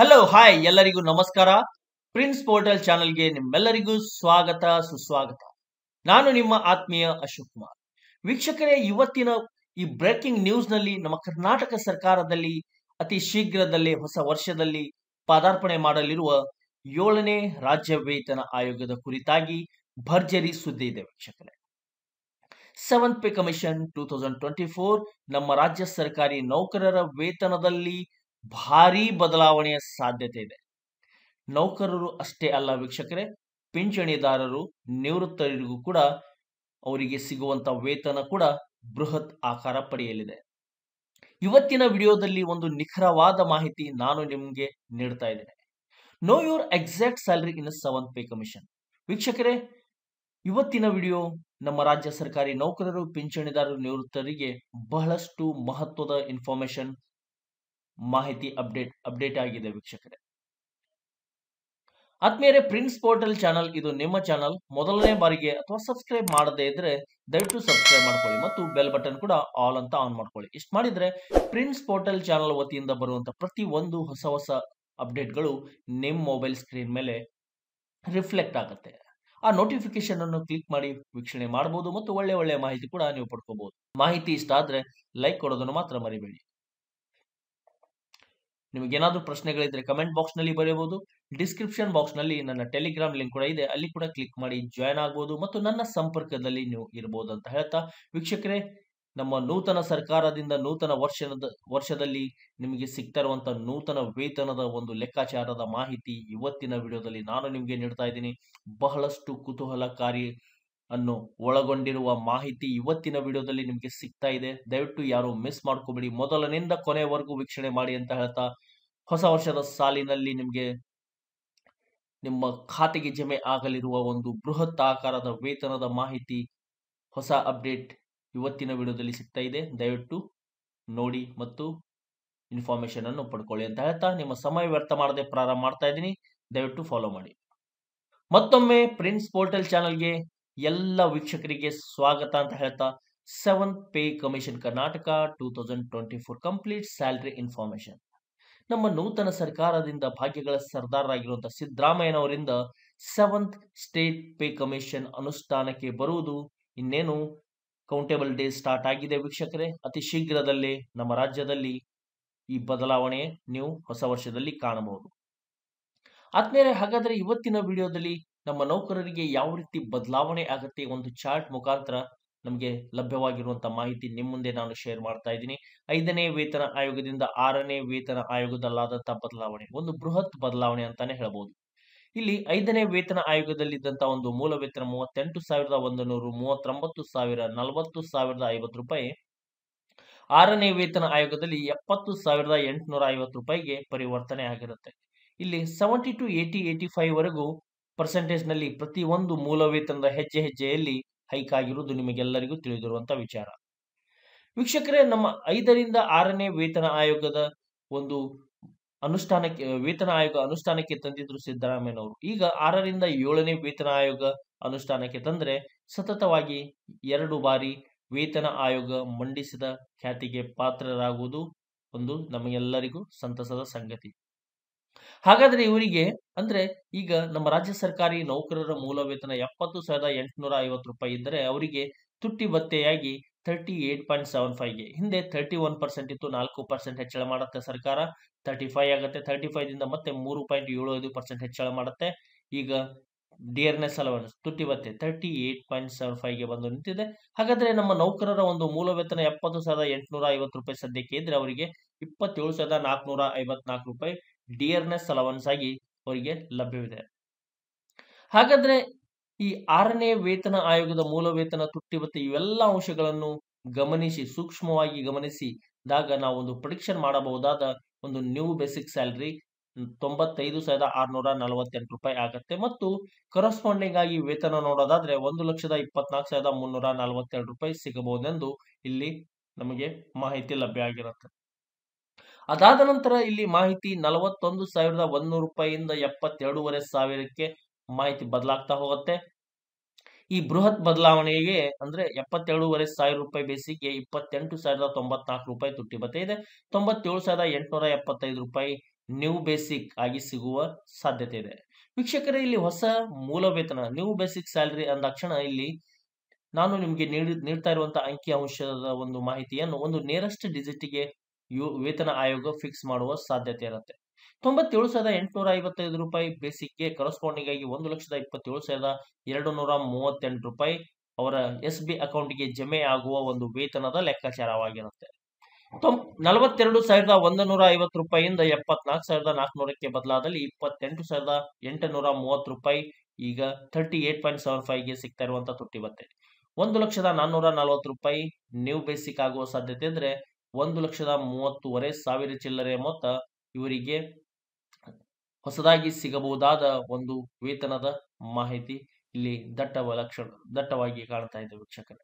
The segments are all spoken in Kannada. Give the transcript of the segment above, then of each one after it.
ಹಲೋ ಹಾಯ್ ಎಲ್ಲರಿಗೂ ನಮಸ್ಕಾರ ಪ್ರಿನ್ಸ್ ಪೋರ್ಟಲ್ ಚಾನೆಲ್ಗೆ ನಿಮ್ಮೆಲ್ಲರಿಗೂ ಸ್ವಾಗತ ಸುಸ್ವಾಗತ ನಾನು ನಿಮ್ಮ ಆತ್ಮೀಯ ಅಶೋಕ್ ಕುಮಾರ್ ವೀಕ್ಷಕರೇ ಇವತ್ತಿನ ಈ ಬ್ರೇಕಿಂಗ್ ನ್ಯೂಸ್ ನಲ್ಲಿ ನಮ್ಮ ಕರ್ನಾಟಕ ಸರ್ಕಾರದಲ್ಲಿ ಅತಿ ಶೀಘ್ರದಲ್ಲೇ ಹೊಸ ವರ್ಷದಲ್ಲಿ ಪಾದಾರ್ಪಣೆ ಮಾಡಲಿರುವ ಏಳನೇ ರಾಜ್ಯ ವೇತನ ಆಯೋಗದ ಕುರಿತಾಗಿ ಭರ್ಜರಿ ಸುದ್ದಿ ಇದೆ ವೀಕ್ಷಕರೇ seventh pay commission two thousand twenty four ನಮ್ಮ ರಾಜ್ಯ ಸರ್ಕಾರಿ ನೌಕರರ ವೇತನದಲ್ಲಿ ಭಾರಿ ಬದಲಾವಣೆಯ ಸಾಧ್ಯತೆ ಇದೆ ನೌಕರರು ಅಷ್ಟೇ ಅಲ್ಲ ವೀಕ್ಷಕರೇ ಪಿಂಚಣಿದಾರರು ನಿವೃತ್ತರಿಗೂ ಕೂಡ ಅವರಿಗೆ ಸಿಗುವಂತ ವೇತನ ಕೂಡ ಬೃಹತ್ ಆಕಾರ ಪಡೆಯಲಿದೆ ಇವತ್ತಿನ ವಿಡಿಯೋದಲ್ಲಿ ಒಂದು ನಿಖರವಾದ ಮಾಹಿತಿ ನಾನು ನಿಮಗೆ ನೀಡ್ತಾ ಇದ್ದೇನೆ know your exact salary in seven pay commission ವೀಕ್ಷಕರೇ ಇವತ್ತಿನ ವಿಡಿಯೋ ನಮ್ಮ ರಾಜ್ಯ ಸರ್ಕಾರಿ ನೌಕರರು ಪಿಂಚಣಿದಾರರು ನಿವೃತ್ತರಿಗೆ ಬಹಳಷ್ಟು ಮಹತ್ವದ ಇನ್ಫಾರ್ಮೇಶನ್ ಮಾಹಿತಿ ಅಪ್ಡೇಟ್ ಅಪ್ಡೇಟ್ ಆಗಿದೆ ವೀಕ್ಷಕರೇ ಆತ್ಮೀಯರೇ ಪ್ರಿನ್ಸ್ ಪೋರ್ಟಲ್ ಚಾನಲ್ ಇದು ನಿಮ್ಮ ಚಾನಲ್ ಮೊದಲನೇ ಬಾರಿಗೆ ಅಥವಾ ಸಬ್ಸ್ಕ್ರೈಬ್ ಮಾಡದೇ ಇದ್ರೆ ದಯವಿಟ್ಟು ಸಬ್ಸ್ಕ್ರೈಬ್ ಮಾಡ್ಕೊಳ್ಳಿ ಮತ್ತು ಬೆಲ್ ಬಟನ್ ಕೂಡ ಆಲ್ ಅಂತ ಆನ್ ಮಾಡ್ಕೊಳ್ಳಿ ಇಷ್ಟು ಮಾಡಿದ್ರೆ ಪ್ರಿನ್ಸ್ ಪೋರ್ಟಲ್ ಚಾನಲ್ ವತಿಯಿಂದ ಬರುವಂತ ಪ್ರತಿ ಒಂದು ಹೊಸ ಹೊಸ ಅಪ್ಡೇಟ್ಗಳು ನಿಮ್ಮ ಮೊಬೈಲ್ ಸ್ಕ್ರೀನ್ ಮೇಲೆ ರಿಫ್ಲೆಕ್ಟ್ ಆಗುತ್ತೆ ಆ ನೋಟಿಫಿಕೇಶನ್ ಅನ್ನು ಕ್ಲಿಕ್ ಮಾಡಿ ವೀಕ್ಷಣೆ ಮಾಡಬಹುದು ಮತ್ತು ಒಳ್ಳೆ ಒಳ್ಳೆ ಮಾಹಿತಿ ಕೂಡ ನೀವು ಪಡ್ಕೋಬಹುದು ಮಾಹಿತಿ ಇಷ್ಟ ಆದ್ರೆ ಲೈಕ್ ಕೊಡೋದನ್ನು ಮಾತ್ರ ಮರಿಬೇಡಿ ನಿಮಗೇನಾದರೂ ಪ್ರಶ್ನೆಗಳಿದ್ರೆ ಕಮೆಂಟ್ ನಲ್ಲಿ ಬರೆಯಬಹುದು ಡಿಸ್ಕ್ರಿಪ್ಷನ್ ಬಾಕ್ಸ್ ನಲ್ಲಿ ನನ್ನ ಟೆಲಿಗ್ರಾಮ್ ಲಿಂಕ್ ಕೂಡ ಇದೆ ಅಲ್ಲಿ ಕೂಡ ಕ್ಲಿಕ್ ಮಾಡಿ ಜಾಯ್ನ್ ಆಗ್ಬೋದು ಮತ್ತು ನನ್ನ ಸಂಪರ್ಕದಲ್ಲಿ ನೀವು ಇರ್ಬೋದು ಅಂತ ಹೇಳ್ತಾ ವೀಕ್ಷಕರೇ ನಮ್ಮ ನೂತನ ಸರ್ಕಾರದಿಂದ ನೂತನ ವರ್ಷದ ವರ್ಷದಲ್ಲಿ ನಿಮಗೆ ಸಿಗ್ತಾ ನೂತನ ವೇತನದ ಒಂದು ಲೆಕ್ಕಾಚಾರದ ಮಾಹಿತಿ ಇವತ್ತಿನ ವಿಡಿಯೋದಲ್ಲಿ ನಾನು ನಿಮಗೆ ನೀಡ್ತಾ ಇದ್ದೀನಿ ಬಹಳಷ್ಟು ಕುತೂಹಲಕಾರಿ ಅನ್ನು ಒಳಗೊಂಡಿರುವ ಮಾಹಿತಿ ಇವತ್ತಿನ ವಿಡಿಯೋದಲ್ಲಿ ನಿಮಗೆ ಸಿಗ್ತಾ ಇದೆ ದಯವಿಟ್ಟು ಯಾರು ಮಿಸ್ ಮಾಡ್ಕೋಬೇಡಿ ಮೊದಲನಿಂದ ಕೊನೆವರೆಗೂ ವೀಕ್ಷಣೆ ಮಾಡಿ ಅಂತ ಹೇಳ್ತಾ ಹೊಸ ವರ್ಷದ ಸಾಲಿನಲ್ಲಿ ನಿಮಗೆ ನಿಮ್ಮ ಖಾತೆಗೆ ಜಮೆ ಆಗಲಿರುವ ಒಂದು ಬೃಹತ್ ಆಕಾರದ ವೇತನದ ಮಾಹಿತಿ ಹೊಸ ಅಪ್ಡೇಟ್ ಇವತ್ತಿನ ವಿಡಿಯೋದಲ್ಲಿ ಸಿಗ್ತಾ ಇದೆ ದಯವಿಟ್ಟು ನೋಡಿ ಮತ್ತು ಇನ್ಫಾರ್ಮೇಶನ್ ಅನ್ನು ಪಡ್ಕೊಳ್ಳಿ ಅಂತ ಹೇಳ್ತಾ ನಿಮ್ಮ ಸಮಯ ವ್ಯರ್ಥ ಮಾಡದೆ ಪ್ರಾರಂಭ ಮಾಡ್ತಾ ಇದ್ದೀನಿ ದಯವಿಟ್ಟು ಫಾಲೋ ಮಾಡಿ ಮತ್ತೊಮ್ಮೆ ಪ್ರಿನ್ಸ್ ಪೋರ್ಟಲ್ ಚಾನಲ್ಗೆ ಎಲ್ಲ ವೀಕ್ಷಕರಿಗೆ ಸ್ವಾಗತ ಅಂತ ಹೇಳ್ತಾ seventh pay commission Karnataka two thousand twenty four complete salary information ನಮ್ಮ ನೂತನ ಸರ್ಕಾರದಿಂದ ಭಾಗ್ಯಗಳ ಸರ್ದಾರರಾಗಿರುವಂತಹ ಸಿದ್ದರಾಮಯ್ಯನವರಿಂದ ಸೆವೆಂತ್ ಸ್ಟೇಟ್ ಪೇ ಕಮಿಷನ್ ಅನುಷ್ಠಾನಕ್ಕೆ ಬರುವುದು ಇನ್ನೇನು ಕೌಂಟೇಬಲ್ ಡೇ ಸ್ಟಾರ್ಟ್ ಆಗಿದೆ ವೀಕ್ಷಕರೇ ಅತಿ ಶೀಘ್ರದಲ್ಲೇ ನಮ್ಮ ರಾಜ್ಯದಲ್ಲಿ ಈ ಬದಲಾವಣೆ ನೀವು ಹೊಸ ವರ್ಷದಲ್ಲಿ ಕಾಣಬಹುದು ಆದ್ಮೇಲೆ ಹಾಗಾದ್ರೆ ಇವತ್ತಿನ ವಿಡಿಯೋದಲ್ಲಿ ನಮ್ಮ ನೌಕರರಿಗೆ ಯಾವ ರೀತಿ ಬದಲಾವಣೆ ಆಗುತ್ತೆ ಒಂದು ಚಾರ್ಟ್ ಮುಖಾಂತರ ನಮಗೆ ಲಭ್ಯವಾಗಿರುವಂತಹ ಮಾಹಿತಿ ನಿಮ್ಮ ಮುಂದೆ ನಾನು ಶೇರ್ ಮಾಡ್ತಾ ಇದ್ದೀನಿ ಐದನೇ ವೇತನ ಆಯೋಗದಿಂದ ಆರನೇ ವೇತನ ಆಯೋಗದಲ್ಲಾದಂತಹ ಬದಲಾವಣೆ ಒಂದು ಬೃಹತ್ ಬದಲಾವಣೆ ಅಂತಾನೆ ಹೇಳಬಹುದು ಇಲ್ಲಿ ಐದನೇ ವೇತನ ಆಯೋಗದಲ್ಲಿದ್ದಂತಹ ಒಂದು ಮೂಲ ವೇತನ ಮೂವತ್ತೆಂಟು ಸಾವಿರದ ಒಂದು ಮೂವತ್ತೊಂಬತ್ತು ಸಾವಿರ ನಲವತ್ತು ಸಾವಿರದ ಐವತ್ತು ರೂಪಾಯಿ ಆರನೇ ವೇತನ ಆಯೋಗದಲ್ಲಿ ಎಪ್ಪತ್ತು ಸಾವಿರದ ಎಂಟುನೂರ ಐವತ್ತು ರೂಪಾಯಿಗೆ ಪರಿವರ್ತನೆ ಆಗಿರುತ್ತೆ ಇಲ್ಲಿ seventy two eighty eighty five ವರೆಗೂ ಪರ್ಸೆಂಟೇಜ್ನಲ್ಲಿ ಒಂದು ಮೂಲ ವೇತನದ ಹೆಜ್ಜೆ ಹೆಜ್ಜೆಯಲ್ಲಿ ಹೈಕ್ ಆಗಿರುವುದು ನಿಮಗೆಲ್ಲರಿಗೂ ತಿಳಿದಿರುವಂತಹ ವಿಚಾರ ವೀಕ್ಷಕರೇ ನಮ್ಮ ಐದರಿಂದ ಆರನೇ ವೇತನ ಆಯೋಗದ ಒಂದು ಅನುಷ್ಠಾನಕ್ಕೆ ವೇತನ ಆಯೋಗ ಅನುಷ್ಠಾನಕ್ಕೆ ತಂದಿದ್ರು ಸಿದ್ದರಾಮಯ್ಯನವರು ಈಗ ಆರರಿಂದ ಏಳನೇ ವೇತನ ಆಯೋಗ ಅನುಷ್ಠಾನಕ್ಕೆ ತಂದ್ರೆ ಸತತವಾಗಿ ಎರಡು ಬಾರಿ ವೇತನ ಆಯೋಗ ಮಂಡಿಸಿದ ಖ್ಯಾತಿಗೆ ಪಾತ್ರರಾಗುವುದು ಒಂದು ನಮಗೆಲ್ಲರಿಗೂ ಸಂತಸದ ಸಂಗತಿ ಹಾಗಾದ್ರೆ ಇವರಿಗೆ ಅಂದ್ರೆ ಈಗ ನಮ್ಮ ರಾಜ್ಯ ಸರ್ಕಾರಿ ನೌಕರರ ಮೂಲ ವೇತನ ಎಪ್ಪತ್ತು ಸಾವಿರದ ಎಂಟುನೂರ ಐವತ್ತು ರೂಪಾಯಿ ಇದ್ರೆ ಅವರಿಗೆ ತುಟ್ಟಿ ಭತ್ತೆಯಾಗಿ thirty eight point seven five ಗೆ ಹಿಂದೆ ತರ್ಟಿ ಒನ್ ಪರ್ಸೆಂಟ್ ಇತ್ತು ನಾಲ್ಕು ಪರ್ಸೆಂಟ್ ಹೆಚ್ಚಳ ಮಾಡುತ್ತೆ ಸರ್ಕಾರ ತರ್ಟಿ ಫೈವ್ ಆಗುತ್ತೆ ತರ್ಟಿ ಫೈವ್ದಿಂದ ಮತ್ತೆ ಮೂರು ಪಾಯಿಂಟ್ ಏಳು ಐದು ಪರ್ಸೆಂಟ್ ಹೆಚ್ಚಳ ಮಾಡುತ್ತೆ ಈಗ ಡಿ ಡಿಯರ್ನೆಸ್ ಅಲವನ್ಸ್ ತುಟ್ಟಿ ಬತ್ತೆ ತರ್ಟಿ ಏಟ್ ಪಾಯಿಂಟ್ ಸೆವೆನ್ ಗೆ ಬಂದು ನಿಂತಿದೆ ಹಾಗಾದ್ರೆ ನಮ್ಮ ನೌಕರರ ಒಂದು ಮೂಲ ವೇತನ ಎಪ್ಪತ್ತು ಸಾವಿರದ ಎಂಟುನೂರ ಐವತ್ತು ರೂಪಾಯಿ ಸದ್ಯಕ್ಕೆ ಇದ್ರೆ ಅವರಿಗೆ ಇಪ್ಪತ್ತೇಳು ಸಾವಿರದ ನಾಲ್ಕುನೂರ ಐವತ್ನಾಲ್ಕು ರೂಪಾಯಿ ಡಿಯರ್ನೆಸ್ ಅಲವನ್ಸ್ ಆಗಿ ಅವರಿಗೆ ಲಭ್ಯವಿದೆ ಹಾಗಾದ್ರೆ ಈ ಆರನೇ ವೇತನ ಆಯೋಗದ ಮೂಲ ವೇತನ ತುಟ್ಟಿ ಮತ್ತು ಇವೆಲ್ಲ ಅಂಶಗಳನ್ನು ಗಮನಿಸಿ ಸೂಕ್ಷ್ಮವಾಗಿ ಗಮನಿಸಿದಾಗ ಒಂದು ಪ್ರೊಡಿಕ್ಷನ್ ಮಾಡಬಹುದಾದ ಒಂದು ನ್ಯೂ ಬೇಸಿಕ್ ಸ್ಯಾಲರಿ ತೊಂಬತ್ತೈದು ಸಾವಿರದ ಆರ್ನೂರ ನಲವತ್ತೆಂಟು ರೂಪಾಯಿ ಆಗುತ್ತೆ ಮತ್ತು ಕರೆಸ್ಪಾಂಡಿಂಗ್ ಆಗಿ ವೇತನ ನೋಡೋದಾದ್ರೆ ಒಂದು ಲಕ್ಷದ ಇಪ್ಪತ್ನಾಲ್ಕು ಸಾವಿರದ ಮುನ್ನೂರ ನಲವತ್ತೆರಡು ರೂಪಾಯಿ ಸಿಗಬಹುದೆಂದು ಇಲ್ಲಿ ನಮಗೆ ಮಾಹಿತಿ ಲಭ್ಯ ಆಗಿರುತ್ತೆ ಅದಾದ ನಂತರ ಇಲ್ಲಿ ಮಾಹಿತಿ ನಲವತ್ತೊಂದು ಸಾವಿರದ ಒಂದೂರು ರೂಪಾಯಿಯಿಂದ ಎಪ್ಪತ್ತೆರಡೂವರೆ ಸಾವಿರಕ್ಕೆ ಮಾಹಿತಿ ಬದಲಾಗ್ತಾ ಹೋಗುತ್ತೆ ಈ ಬೃಹತ್ ಬದಲಾವಣೆಗೆ ಅಂದ್ರೆ ಎಪ್ಪತ್ತೆರಡೂವರೆ ಸಾವಿರ ರೂಪಾಯಿ ಬೇಸಿಗೆ ಇಪ್ಪತ್ತೆಂಟು ಸಾವಿರದ ತೊಂಬತ್ನಾಲ್ಕು ರೂಪಾಯಿ ತುಟ್ಟಿ ಬತ್ತೆ ಇದೆ ತೊಂಬತ್ತೇಳು ಸಾವಿರದ ಎಂಟುನೂರ ಎಪ್ಪತ್ತೈದು ರೂಪಾಯಿ ನ್ಯೂ ಬೇಸಿಕ್ ಆಗಿ ಸಿಗುವ ಸಾಧ್ಯತೆ ಇದೆ ವೀಕ್ಷಕರೇ ಇಲ್ಲಿ ಹೊಸ ಮೂಲ ವೇತನ ನ್ಯೂ ಬೇಸಿಕ್ ಸ್ಯಾಲರಿ ಅಂದಾಕ್ಷಣ ಇಲ್ಲಿ ನಾನು ನಿಮಗೆ ನೀಡಿ ನೀಡ್ತಾ ಇರುವಂತಹ ಅಂಕಿ ಅಂಶದ ಒಂದು ಮಾಹಿತಿಯನ್ನು ಒಂದು ನೇರಷ್ಟ ಡಿಜಿಟ್ಗೆ ವೇತನ ಆಯೋಗ ಫಿಕ್ಸ್ ಮಾಡುವ ಸಾಧ್ಯತೆ ಇರುತ್ತೆ ತೊಂಬತ್ತೇಳು ಸಾವಿರದ ಎಂಟುನೂರ ಐವತ್ತೈದು ರೂಪಾಯಿ ಬೇಸಿಕ್ಗೆ ಕರೆಸ್ಪಾಂಡಿಂಗ್ ಆಗಿ ಒಂದು ಲಕ್ಷದ ಇಪ್ಪತ್ತೇಳು ಸಾವಿರದ ಎರಡು ನೂರ ಮೂವತ್ತೆಂಟು ರೂಪಾಯಿ ಅವರ ಎಸ್ ಬಿ ಅಕೌಂಟ್ಗೆ ಜಮೆ ಆಗುವ ಒಂದು ವೇತನದ ಲೆಕ್ಕಾಚಾರವಾಗಿರುತ್ತೆ ನಲವತ್ತೆರಡು ಸಾವಿರದ ಒಂದು ನೂರ ಐವತ್ತು ರೂಪಾಯಿಯಿಂದ ಎಪ್ಪತ್ನಾಲ್ಕು ಸಾವಿರದ ನಾಲ್ಕುನೂರಕ್ಕೆ ಬದಲಾದಲ್ಲಿ ಇಪ್ಪತ್ತೆಂಟು ಸಾವಿರದ ಎಂಟುನೂರ ಮೂವತ್ತು ರೂಪಾಯಿ ಈಗ ತರ್ಟಿ ಏಟ್ ಪಾಯಿಂಟ್ ಸೆವೆನ್ ಗೆ ಸಿಗ್ತಾ ಇರುವಂತಹ ತುಟ್ಟಿ ಬತ್ತೆ ಒಂದು ಲಕ್ಷದ ನಾನ್ನೂರ ನಲವತ್ತು ರೂಪಾಯಿ ನ್ಯೂ ಬೇಸಿಕ್ ಆಗುವ ಸಾಧ್ಯತೆ ಅಂದ್ರೆ ಒಂದು ಲಕ್ಷದ ಮೂವತ್ತೂವರೆ ಸಾವಿರ ಚಿಲ್ಲರೆ ಮೊತ್ತ ಇವರಿಗೆ ಹೊಸದಾಗಿ ಸಿಗಬಹುದಾದ ಒಂದು ವೇತನದ ಮಾಹಿತಿ ಇಲ್ಲಿ ದಟ್ಟವ ಲಕ್ಷಣ ದಟ್ಟವಾಗಿ ಕಾಣ್ತಾ ಇದೆ ವೀಕ್ಷಕರೇ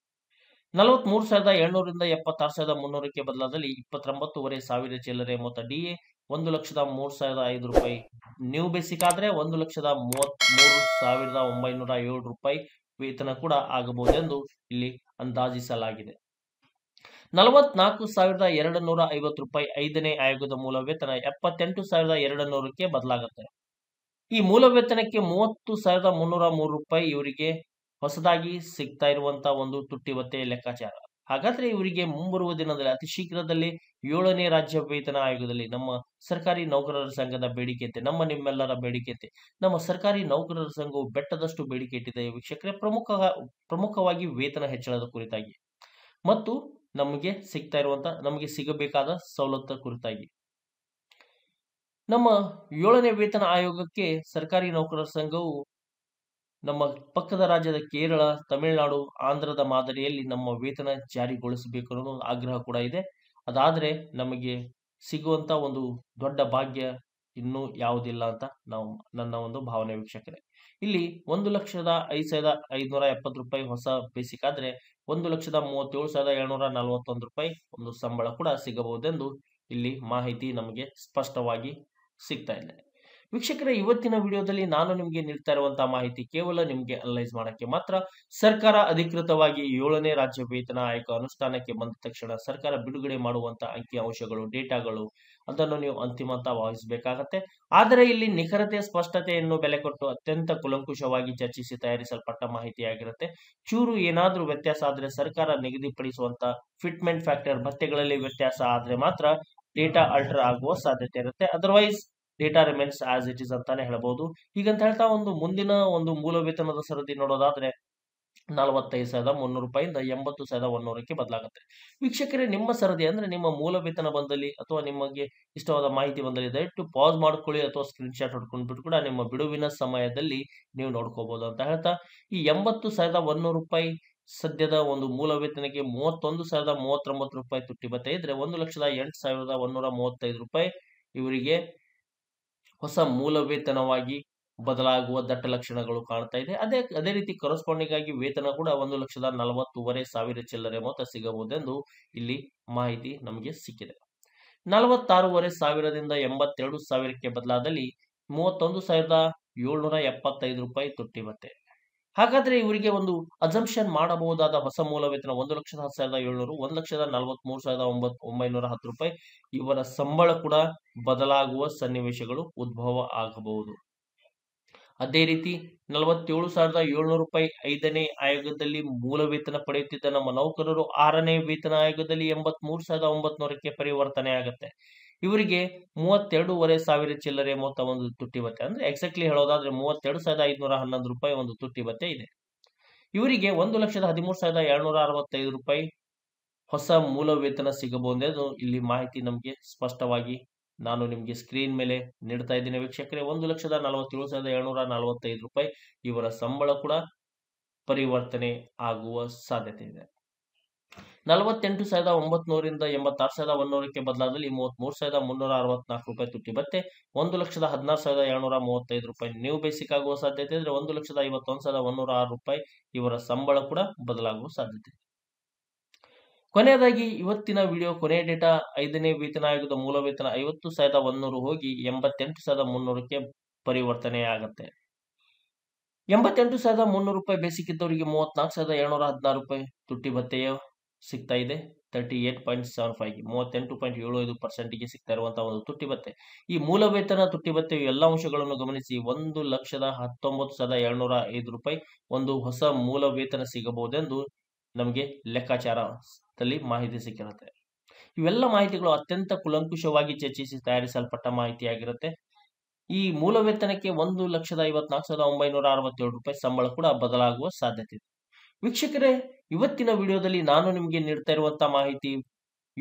ನಲವತ್ತ್ ಮೂರು ಸಾವಿರದ ಏಳ್ನೂರಿಂದ ಎಪ್ಪತ್ತಾರು ಸಾವಿರದ ಮುನ್ನೂರಕ್ಕೆ ಬದಲಾದಲ್ಲಿ ಇಪ್ಪತ್ತೊಂಬತ್ತುವರೆ ಸಾವಿರ ಚಿಲ್ಲರೆ ಮೊತ್ತ ಡಿ ಎ ಒಂದು ಲಕ್ಷದ ಮೂರು ಸಾವಿರದ ಐದು ರೂಪಾಯಿ ನೀವು ಬೇಸಿಕ್ ಆದ್ರೆ ಒಂದು ಲಕ್ಷದ ಮೂವತ್ತ್ ಮೂರು ಸಾವಿರದ ಒಂಬೈನೂರ ಏಳು ರೂಪಾಯಿ ವೇತನ ಕೂಡ ಆಗಬಹುದೆಂದು ಇಲ್ಲಿ ಅಂದಾಜಿಸಲಾಗಿದೆ ನಲವತ್ನಾಲ್ಕು ಸಾವಿರದ ಎರಡು ನೂರ ಐವತ್ತು ರೂಪಾಯಿ ಐದನೇ ಆಯೋಗದ ಮೂಲ ವೇತನ ಎಪ್ಪತ್ತೆಂಟು ಸಾವಿರದ ಎರಡು ನೂರಕ್ಕೆ ಬದಲಾಗುತ್ತೆ ಈ ಮೂಲ ವೇತನಕ್ಕೆ ಮೂವತ್ತು ಸಾವಿರದ ಮುನ್ನೂರ ಮೂರು ರೂಪಾಯಿ ಇವರಿಗೆ ಹೊಸದಾಗಿ ಸಿಗ್ತಾ ಇರುವಂತಹ ಒಂದು ತುಟ್ಟಿವತ್ತೆ ಲೆಕ್ಕಾಚಾರ ಹಾಗಾದ್ರೆ ಇವರಿಗೆ ಮುಂಬರುವ ದಿನದಲ್ಲಿ ಅತಿ ಶೀಘ್ರದಲ್ಲಿ ಏಳನೇ ರಾಜ್ಯ ವೇತನ ಆಯೋಗದಲ್ಲಿ ನಮ್ಮ ಸರ್ಕಾರಿ ನೌಕರರ ಸಂಘದ ಬೇಡಿಕೆಯಂತೆ ನಮ್ಮ ನಿಮ್ಮೆಲ್ಲರ ಬೇಡಿಕೆಯಂತೆ ನಮ್ಮ ಸರ್ಕಾರಿ ನೌಕರರ ಸಂಘವು ಬೆಟ್ಟದಷ್ಟು ಬೇಡಿಕೆ ಇಟ್ಟಿದೆ ವೀಕ್ಷಕರೇ ಪ್ರಮುಖ ಪ್ರಮುಖವಾಗಿ ವೇತನ ಹೆಚ್ಚಳದ ಕುರಿತಾಗಿ ಮತ್ತು ನಮಗೆ ಸಿಗ್ತಾ ಇರುವಂತ ನಮಗೆ ಸಿಗಬೇಕಾದ ಸವಲತ್ತು ಕುರಿತಾಗಿ ನಮ್ಮ ಏಳನೇ ವೇತನ ಆಯೋಗಕ್ಕೆ ಸರ್ಕಾರಿ ನೌಕರರ ಸಂಘವು ನಮ್ಮ ಪಕ್ಕದ ರಾಜ್ಯದ ಕೇರಳ ತಮಿಳುನಾಡು ಆಂಧ್ರದ ಮಾದರಿಯಲ್ಲಿ ನಮ್ಮ ವೇತನ ಜಾರಿಗೊಳಿಸಬೇಕು ಅನ್ನೋ ಆಗ್ರಹ ಕೂಡ ಇದೆ ಅದಾದ್ರೆ ನಮಗೆ ಸಿಗುವಂತ ಒಂದು ದೊಡ್ಡ ಭಾಗ್ಯ ಇನ್ನೂ ಯಾವುದಿಲ್ಲ ಅಂತ ನಾವು ನನ್ನ ಒಂದು ಭಾವನೆ ವೀಕ್ಷಕರೇ ಇಲ್ಲಿ ಒಂದು ಲಕ್ಷದ ಐದು ಸಾವಿರದ ಐದುನೂರ ಎಪ್ಪತ್ತು ರೂಪಾಯಿ ಹೊಸ ಬೇಸಿಕ್ ಆದ್ರೆ ಒಂದು ಲಕ್ಷದ ಮೂವತ್ತೇಳು ಸಾವಿರದ ಏಳ್ನೂರ ನಲವತ್ತೊಂದು ರೂಪಾಯಿ ಒಂದು ಸಂಬಳ ಕೂಡ ಸಿಗಬಹುದೆಂದು ಇಲ್ಲಿ ಮಾಹಿತಿ ನಮಗೆ ಸ್ಪಷ್ಟವಾಗಿ ಸಿಗ್ತಾ ಇದೆ ವೀಕ್ಷಕರ ಇವತ್ತಿನ ವಿಡಿಯೋದಲ್ಲಿ ನಾನು ನಿಮಗೆ ನೀಡ್ತಾ ಇರುವಂತಹ ಮಾಹಿತಿ ಕೇವಲ ನಿಮಗೆ ಅನಲೈಸ್ ಮಾಡಕ್ಕೆ ಮಾತ್ರ ಸರ್ಕಾರ ಅಧಿಕೃತವಾಗಿ ಏಳನೇ ರಾಜ್ಯ ವೇತನ ಆಯೋಗ ಅನುಷ್ಠಾನಕ್ಕೆ ಬಂದ ತಕ್ಷಣ ಸರ್ಕಾರ ಬಿಡುಗಡೆ ಮಾಡುವಂತಹ ಅಂಕಿಅಂಶಗಳು ಡೇಟಾಗಳು ಅದನ್ನು ನೀವು ಅಂತಿಮ ಅಂತ ಭಾವಿಸಬೇಕಾಗತ್ತೆ ಆದರೆ ಇಲ್ಲಿ ನಿಖರತೆ ಸ್ಪಷ್ಟತೆಯನ್ನು ಬೆಲೆ ಕೊಟ್ಟು ಅತ್ಯಂತ ಕುಲಂಕುಷವಾಗಿ ಚರ್ಚಿಸಿ ತಯಾರಿಸಲ್ಪಟ್ಟ ಮಾಹಿತಿಯಾಗಿರುತ್ತೆ ಚೂರು ಏನಾದರೂ ವ್ಯತ್ಯಾಸ ಆದರೆ ಸರ್ಕಾರ ನಿಗದಿಪಡಿಸುವಂತ ಫಿಟ್ಮೆಂಟ್ ಫ್ಯಾಕ್ಟರ್ ಭತ್ತೆಗಳಲ್ಲಿ ವ್ಯತ್ಯಾಸ ಆದರೆ ಮಾತ್ರ ಡೇಟಾ ಅಲ್ಟರ್ ಆಗುವ ಸಾಧ್ಯತೆ ಇರುತ್ತೆ otherwise data remains as it is ಅಂತಾನೆ ಹೇಳ್ಬೋದು ಈಗಂತ ಹೇಳ್ತಾ ಒಂದು ಮುಂದಿನ ಒಂದು ಮೂಲ ವೇತನದ ಸರದಿ ನೋಡೋದಾದ್ರೆ ನಲವತ್ತೈದು ಸಾವಿರದ ಮುನ್ನೂರು ರೂಪಾಯಿಂದ ಎಂಬತ್ತು ಸಾವಿರದ ಒನ್ನೂರಕ್ಕೆ ಬದಲಾಗುತ್ತೆ ವೀಕ್ಷಕರೇ ನಿಮ್ಮ ಸರದಿ ಅಂದರೆ ನಿಮ್ಮ ಮೂಲ ವೇತನ ಬಂದಲ್ಲಿ ಅಥವಾ ನಿಮಗೆ ಇಷ್ಟವಾದ ಮಾಹಿತಿ ಬಂದಲ್ಲಿ ದಯವಿಟ್ಟು ಪಾಸ್ ಮಾಡ್ಕೊಳ್ಳಿ ಅಥವಾ ಸ್ಕ್ರೀನ್ಶಾಟ್ ಶಾಟ್ ಹೊಡ್ಕೊಂಡ್ಬಿಟ್ಟು ಕೂಡ ನಿಮ್ಮ ಬಿಡುವಿನ ಸಮಯದಲ್ಲಿ ನೀವು ನೋಡ್ಕೋಬಹುದು ಅಂತ ಹೇಳ್ತಾ ಈ ಎಂಬತ್ತು ಸಾವಿರದ ಒನ್ನೂರು ರೂಪಾಯಿ ಸದ್ಯದ ಒಂದು ಮೂಲ ವೇತನಕ್ಕೆ ಮೂವತ್ತೊಂದು ಸಾವಿರದ ಮೂವತ್ತೊಂಬತ್ತು ರೂಪಾಯಿ ತುಟ್ಟಿ ಬತ್ತ ಇದ್ರೆ ಒಂದು ಲಕ್ಷದ ಎಂಟು ಸಾವಿರದ ಒಂದೂರ ಮೂವತ್ತೈದು ರೂಪಾಯಿ ಇವರಿಗೆ ಹೊಸ ಮೂಲ ವೇತನವಾಗಿ ಬದಲಾಗುವ ದಟ್ಟ ಲಕ್ಷಣಗಳು ಕಾಣ್ತಾ ಇದೆ ಅದೇ ಅದೇ ರೀತಿ ಕರೆಸ್ಪಾಂಡಿಂಗ್ ಆಗಿ ವೇತನ ಕೂಡ ಒಂದು ಲಕ್ಷದ ನಲವತ್ತೂವರೆ ಸಾವಿರ ಚಿಲ್ಲರೆ ಮೊತ್ತ ಸಿಗಬಹುದೆಂದು ಇಲ್ಲಿ ಮಾಹಿತಿ ನಮಗೆ ಸಿಕ್ಕಿದೆ ನಲವತ್ತಾರೂವರೆ ಸಾವಿರದಿಂದ ಎಂಬತ್ತೆರಡು ಸಾವಿರಕ್ಕೆ ಬದಲಾದಲ್ಲಿ ಮೂವತ್ತೊಂದು ಸಾವಿರದ ಏಳ್ನೂರ ಎಪ್ಪತ್ತೈದು ರೂಪಾಯಿ ತೊಟ್ಟಿ ಮತ್ತೆ ಹಾಗಾದ್ರೆ ಇವರಿಗೆ ಒಂದು ಅಜಂಪ್ಷನ್ ಮಾಡಬಹುದಾದ ಹೊಸ ಮೂಲ ವೇತನ ಒಂದು ಲಕ್ಷದ ಹತ್ತು ಸಾವಿರದ ಏಳ್ನೂರು ಒಂದು ಲಕ್ಷದ ಮೂರು ಸಾವಿರದ ಒಂಬತ್ ಒಂಬೈನೂರ ಹತ್ತು ರೂಪಾಯಿ ಇವರ ಸಂಬಳ ಕೂಡ ಬದಲಾಗುವ ಸನ್ನಿವೇಶಗಳು ಉದ್ಭವ ಆಗಬಹುದು ಅದೇ ರೀತಿ ನಲವತ್ತೇಳು ಸಾವಿರದ ಏಳ್ನೂರು ರೂಪಾಯಿ ಐದನೇ ಆಯೋಗದಲ್ಲಿ ಮೂಲ ವೇತನ ಪಡೆಯುತ್ತಿದ್ದ ನಮ್ಮ ನೌಕರರು ಆರನೇ ವೇತನ ಆಯೋಗದಲ್ಲಿ ಎಂಬತ್ ಮೂರು ಸಾವಿರದ ಒಂಬತ್ನೂರಕ್ಕೆ ಪರಿವರ್ತನೆ ಆಗುತ್ತೆ ಇವರಿಗೆ ಮೂವತ್ತೆರಡೂವರೆ ಸಾವಿರ ಚಿಲ್ಲರೆ ಮೊತ್ತ ಒಂದು ತುಟ್ಟಿ ಬತ್ತೆ ಅಂದ್ರೆ ಎಕ್ಸಾಕ್ಟ್ಲಿ ಹೇಳೋದಾದ್ರೆ ಮೂವತ್ತೆರಡು ಸಾವಿರದ ಐದುನೂರ ಹನ್ನೊಂದು ರೂಪಾಯಿ ಒಂದು ತುಟ್ಟಿ ಬತ್ತೆ ಇದೆ ಇವರಿಗೆ ಒಂದು ಲಕ್ಷದ ಹದಿಮೂರು ಸಾವಿರದ ಏಳ್ನೂರ ಅರವತ್ತೈದು ರೂಪಾಯಿ ಹೊಸ ಮೂಲ ವೇತನ ಸಿಗಬಹುದೇ ಇಲ್ಲಿ ಮಾಹಿತಿ ನಮಗೆ ಸ್ಪಷ್ಟವಾಗಿ ನಾನು ನಿಮಗೆ ಸ್ಕ್ರೀನ್ ಮೇಲೆ ನೀಡ್ತಾ ಇದ್ದೀನಿ ವೀಕ್ಷಕರೇ ಒಂದು ಲಕ್ಷದ ನಲವತ್ತೇಳು ಸಾವಿರದ ಏಳ್ನೂರ ನಲವತ್ತೈದು ರೂಪಾಯಿ ಇವರ ಸಂಬಳ ಕೂಡ ಪರಿವರ್ತನೆ ಆಗುವ ಸಾಧ್ಯತೆ ಇದೆ ನಲವತ್ತೆಂಟು ಸಾವಿರದ ಒಂಬತ್ನೂರಿಂದ ಎಂಬತ್ತಾರು ಸಾವಿರದ ಒಂದೂರಕ್ಕೆ ಬದಲಾದಲ್ಲಿ ಮೂವತ್ಮೂರು ಸಾವಿರದ ಮುನ್ನೂರ ಅರವತ್ನಾಲ್ಕು ರೂಪಾಯಿ ತುಟ್ಟಿ ಬತ್ತೆ ಒಂದು ಲಕ್ಷದ ಹದಿನಾರು ಸಾವಿರದ ಏಳ್ನೂರ ಮೂವತ್ತೈದು ರೂಪಾಯಿ ನೀವು ಬೇಸಿಕ್ ಆಗುವ ಸಾಧ್ಯತೆ ಇದ್ರೆ ಒಂದು ಲಕ್ಷದ ಐವತ್ತೊಂದು ಸಾವಿರದ ಒಂದೂರ ಆರು ರೂಪಾಯಿ ಇವರ ಸಂಬಳ ಕೂಡ ಬದಲಾಗುವ ಸಾಧ್ಯತೆ ಕೊನೆಯದಾಗಿ ಇವತ್ತಿನ ವಿಡಿಯೋ ಕೊನೆಯ ಡೇಟಾ ಐದನೇ ವೇತನ ಆಯೋಗದ ಮೂಲ ವೇತನ ಐವತ್ತು ಸಾವಿರದ ಒಂದೂರು ಹೋಗಿ ಎಂಬತ್ತೆಂಟು ಸಾವಿರದ ಮುನ್ನೂರಕ್ಕೆ ಪರಿವರ್ತನೆ ಆಗುತ್ತೆ ಎಂಬತ್ತೆಂಟು ಸಾವಿರದ ಮುನ್ನೂರು ರೂಪಾಯಿ ಬೇಸಿಕ್ ಇದ್ದವರಿಗೆ ಮೂವತ್ನಾಲ್ಕು ಸಾವಿರದ ಏಳ್ನೂರ ಹದಿನಾರು ರೂಪಾಯಿ ತುಟ್ಟಿ ಭತ್ತೆಯ ಸಿಗ್ತಾ ಇದೆ ತರ್ಟಿ ಏಟ್ ಪಾಯಿಂಟ್ ಸೆವೆನ್ ಫೈವ್ಗೆ ಮೂವತ್ತೆಂಟು ಪಾಯಿಂಟ್ ಏಳು ಐದು ಪರ್ಸೆಂಟಿಗೆ ಸಿಗ್ತಾ ಇರುವಂತಹ ಒಂದು ತುಟ್ಟಿ ಭತ್ತೆ ಈ ಮೂಲ ವೇತನ ತುಟ್ಟಿ ಭತ್ತೆಯು ಎಲ್ಲ ಅಂಶಗಳನ್ನು ಗಮನಿಸಿ ಒಂದು ಲಕ್ಷದ ಹತ್ತೊಂಬತ್ತು ಸಾವಿರದ ಏಳ್ನೂರ ಐದು ರೂಪಾಯಿ ಒಂದು ಹೊಸ ಮೂಲ ವೇತನ ಸಿಗಬಹುದೆಂದು ನಮಗೆ ಲೆಕ್ಕಾಚಾರ ದಲ್ಲಿ ಮಾಹಿತಿ ಸಿಕ್ಕಿರುತ್ತೆ ಇವೆಲ್ಲ ಮಾಹಿತಿಗಳು ಅತ್ಯಂತ ಕುಲಂಕುಷವಾಗಿ ಚರ್ಚಿಸಿ ತಯಾರಿಸಲ್ಪಟ್ಟ ಮಾಹಿತಿಯಾಗಿರುತ್ತೆ ಈ ಮೂಲ ವೇತನಕ್ಕೆ ಒಂದು ಲಕ್ಷದ ಐವತ್ನಾಲ್ಕು ಸಾವಿರದ ಒಂಬೈನೂರ ಅರವತ್ತೇಳು ರೂಪಾಯಿ ಸಂಬಳ ಕೂಡ ಬದಲಾಗುವ ಸಾಧ್ಯತೆ ಇದೆ ವೀಕ್ಷಕರೇ ಇವತ್ತಿನ ವಿಡಿಯೋದಲ್ಲಿ ನಾನು ನಿಮಗೆ ನೀಡ್ತಾ ಇರುವಂತಹ ಮಾಹಿತಿ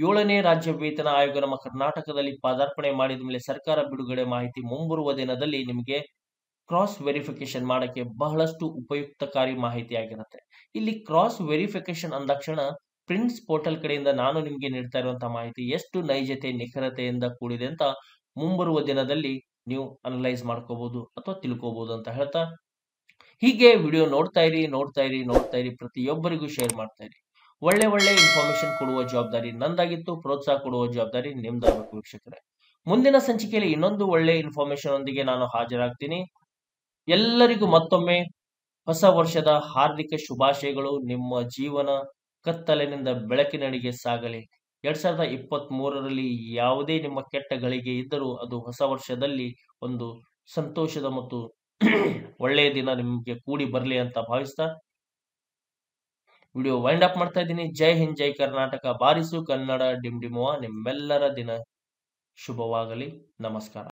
ಏಳನೇ ರಾಜ್ಯ ವೇತನ ಆಯೋಗ ನಮ್ಮ ಕರ್ನಾಟಕದಲ್ಲಿ ಪಾದಾರ್ಪಣೆ ಮಾಡಿದ ಮೇಲೆ ಸರ್ಕಾರ ಬಿಡುಗಡೆ ಮಾಹಿತಿ ಮುಂಬರುವ ದಿನದಲ್ಲಿ ನಿಮಗೆ ಕ್ರಾಸ್ ವೆರಿಫಿಕೇಶನ್ ಮಾಡಕ್ಕೆ ಬಹಳಷ್ಟು ಉಪಯುಕ್ತಕಾರಿ ಮಾಹಿತಿಯಾಗಿರುತ್ತೆ ಇಲ್ಲಿ ಕ್ರಾಸ್ ವೆರಿಫಿಕೇಶನ್ ಅಂದಕ್ಷಣ ಪ್ರಿಂಟ್ಸ್ ಪೋರ್ಟಲ್ ಕಡೆಯಿಂದ ನಾನು ನಿಮಗೆ ನೀಡ್ತಾ ಇರುವಂತಹ ಮಾಹಿತಿ ಎಷ್ಟು ನೈಜತೆ ನಿಖರತೆಯಿಂದ ಕೂಡಿದೆ ಅಂತ ಮುಂಬರುವ ದಿನದಲ್ಲಿ ನೀವು ಅನಲೈಸ್ ಮಾಡ್ಕೋಬಹುದು ಅಥವಾ ತಿಳ್ಕೋಬಹುದು ಅಂತ ಹೇಳ್ತಾ ಹೀಗೆ ವಿಡಿಯೋ ನೋಡ್ತಾ ಇರಿ ನೋಡ್ತಾ ಇರಿ ನೋಡ್ತಾ ಇರಿ ಪ್ರತಿಯೊಬ್ಬರಿಗೂ ಶೇರ್ ಮಾಡ್ತಾ ಇರಿ ಒಳ್ಳೆ ಒಳ್ಳೆ ಇನ್ಫಾರ್ಮೇಶನ್ ಕೊಡುವ ಜವಾಬ್ದಾರಿ ನಂದಾಗಿತ್ತು ಪ್ರೋತ್ಸಾಹ ಕೊಡುವ ಜವಾಬ್ದಾರಿ ನಿಮ್ದಾಗಬೇಕು ವೀಕ್ಷಕರೇ ಮುಂದಿನ ಸಂಚಿಕೆಯಲ್ಲಿ ಇನ್ನೊಂದು ಒಳ್ಳೆ ಇನ್ಫಾರ್ಮೇಶನ್ ಒಂದಿಗೆ ನಾನು ಹಾಜರಾಗ್ತೀನಿ ಎಲ್ಲರಿಗೂ ಮತ್ತೊಮ್ಮೆ ಹೊಸ ವರ್ಷದ ಹಾರ್ದಿಕ ಶುಭಾಶಯಗಳು ನಿಮ್ಮ ಜೀವನ ಕತ್ತಲಿನಿಂದ ಬೆಳಕಿನಡೆಗೆ ಸಾಗಲಿ ಎರಡ್ ಸಾವಿರದ ಇಪ್ಪತ್ತ್ ಮೂರರಲ್ಲಿ ಯಾವುದೇ ನಿಮ್ಮ ಕೆಟ್ಟ ಗಳಿಗೆ ಇದ್ದರೂ ಅದು ಹೊಸ ವರ್ಷದಲ್ಲಿ ಒಂದು ಸಂತೋಷದ ಮತ್ತು ಒಳ್ಳೆಯ ದಿನ ನಿಮಗೆ ಕೂಡಿ ಬರಲಿ ಅಂತ ಭಾವಿಸ್ತಾ ವಿಡಿಯೋ ವೈಂಡ್ ಅಪ್ ಮಾಡ್ತಾ ಇದ್ದೀನಿ ಜೈ ಹಿಂದ್ ಜೈ ಕರ್ನಾಟಕ ಬಾರಿಸು ಕನ್ನಡ ಡಿಮ್ ಡಿಮುವ ನಿಮ್ಮೆಲ್ಲರ ದಿನ ಶುಭವಾಗಲಿ ನಮಸ್ಕಾರ